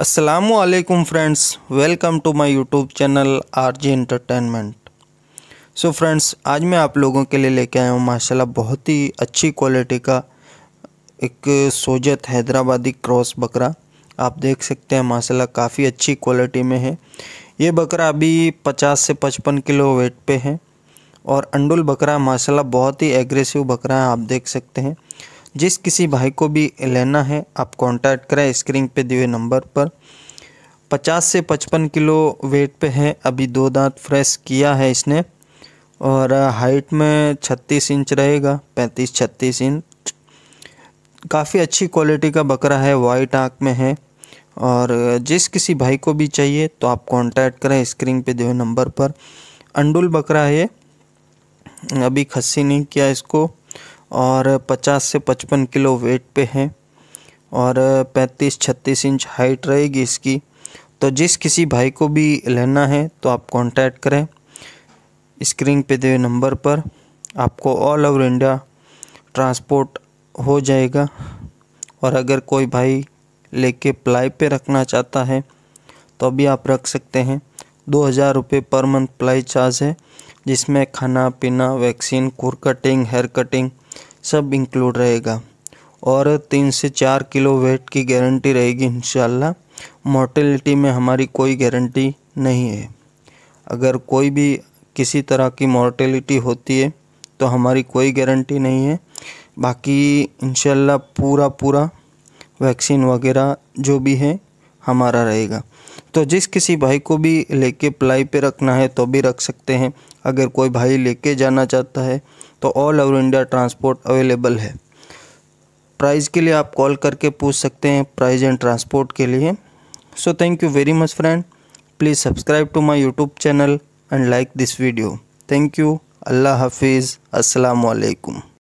असलकुम friends welcome to my YouTube channel R G entertainment so friends आज मैं आप लोगों के लिए लेके आया हूँ माशाल्लाह बहुत ही अच्छी क्वालिटी का एक सोजत हैदराबादी क्रॉस बकरा आप देख सकते हैं माशाल्लाह काफ़ी अच्छी क्वालिटी में है ये बकरा अभी 50 से 55 किलो वेट पे है और अंडुल बकरा माशाल्लाह बहुत ही एग्रेसिव बकरा है आप देख सकते हैं जिस किसी भाई को भी लेना है आप कांटेक्ट करें स्क्रीन पे दिए नंबर पर पचास से पचपन किलो वेट पे है अभी दो दांत फ्रेश किया है इसने और हाइट में छत्तीस इंच रहेगा पैंतीस छत्तीस इंच काफ़ी अच्छी क्वालिटी का बकरा है वाइट आँख में है और जिस किसी भाई को भी चाहिए तो आप कांटेक्ट करें स्क्रीन पे दिए नंबर पर अंडुल बकरा है अभी खस्सी नहीं किया इसको और 50 से 55 किलो वेट पे है और 35-36 इंच हाइट रहेगी इसकी तो जिस किसी भाई को भी लेना है तो आप कांटेक्ट करें स्क्रीन पे दिए नंबर पर आपको ऑल ओवर इंडिया ट्रांसपोर्ट हो जाएगा और अगर कोई भाई लेके प्लाई पे रखना चाहता है तो अभी आप रख सकते हैं दो हज़ार रुपये पर मंथ प्लाई चार्ज है जिसमें खाना पीना वैक्सीन कुर कटिंग हेयर कटिंग सब इंक्लूड रहेगा और तीन से चार किलो वेट की गारंटी रहेगी इन मोर्टेलिटी में हमारी कोई गारंटी नहीं है अगर कोई भी किसी तरह की मोर्टेलिटी होती है तो हमारी कोई गारंटी नहीं है बाकी इनशाला पूरा पूरा वैक्सीन वगैरह जो भी है हमारा रहेगा तो जिस किसी भाई को भी लेके प्लाई पे रखना है तो भी रख सकते हैं अगर कोई भाई लेके जाना चाहता है तो all over India transport available है प्राइस के लिए आप कॉल करके पूछ सकते हैं प्राइस एंड ट्रांसपोर्ट के लिए so thank you very much friend please subscribe to my YouTube channel and like this video thank you अल्लाह हाफिज़ असलकम